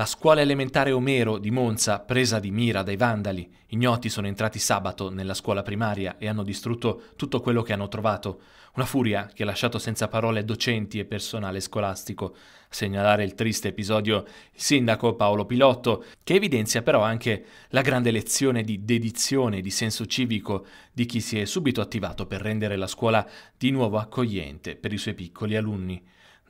La scuola elementare Omero di Monza, presa di mira dai vandali, ignoti sono entrati sabato nella scuola primaria e hanno distrutto tutto quello che hanno trovato. Una furia che ha lasciato senza parole docenti e personale scolastico. A segnalare il triste episodio il sindaco Paolo Pilotto, che evidenzia però anche la grande lezione di dedizione e di senso civico di chi si è subito attivato per rendere la scuola di nuovo accogliente per i suoi piccoli alunni.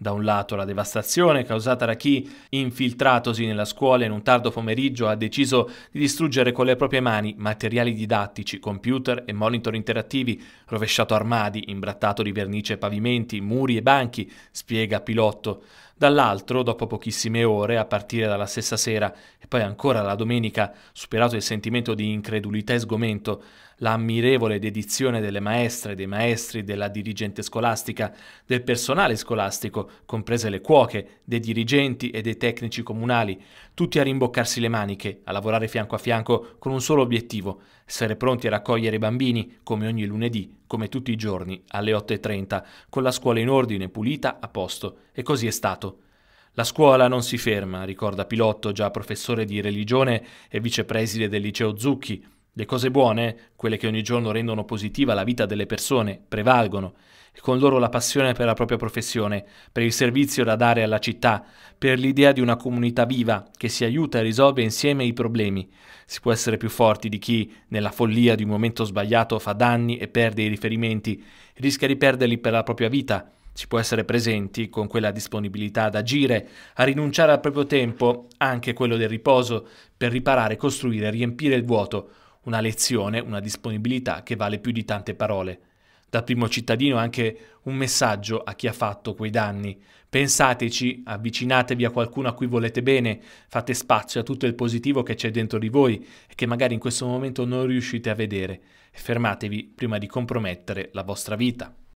Da un lato la devastazione causata da chi, infiltratosi nella scuola in un tardo pomeriggio, ha deciso di distruggere con le proprie mani materiali didattici, computer e monitor interattivi, rovesciato armadi, imbrattato di vernice pavimenti, muri e banchi, spiega Pilotto dall'altro, dopo pochissime ore, a partire dalla stessa sera e poi ancora la domenica, superato il sentimento di incredulità e sgomento, l'ammirevole dedizione delle maestre, dei maestri, della dirigente scolastica, del personale scolastico, comprese le cuoche, dei dirigenti e dei tecnici comunali, tutti a rimboccarsi le maniche, a lavorare fianco a fianco con un solo obiettivo, essere pronti a raccogliere i bambini, come ogni lunedì, come tutti i giorni, alle 8.30, con la scuola in ordine, pulita, a posto. E così è stato. La scuola non si ferma, ricorda Pilotto, già professore di religione e vicepreside del liceo Zucchi, le cose buone, quelle che ogni giorno rendono positiva la vita delle persone, prevalgono, e con loro la passione per la propria professione, per il servizio da dare alla città, per l'idea di una comunità viva che si aiuta e risolve insieme i problemi. Si può essere più forti di chi, nella follia di un momento sbagliato, fa danni e perde i riferimenti, rischia di perderli per la propria vita. Si può essere presenti con quella disponibilità ad agire, a rinunciare al proprio tempo, anche quello del riposo, per riparare, costruire, riempire il vuoto una lezione, una disponibilità che vale più di tante parole. Da primo cittadino anche un messaggio a chi ha fatto quei danni. Pensateci, avvicinatevi a qualcuno a cui volete bene, fate spazio a tutto il positivo che c'è dentro di voi e che magari in questo momento non riuscite a vedere. E fermatevi prima di compromettere la vostra vita.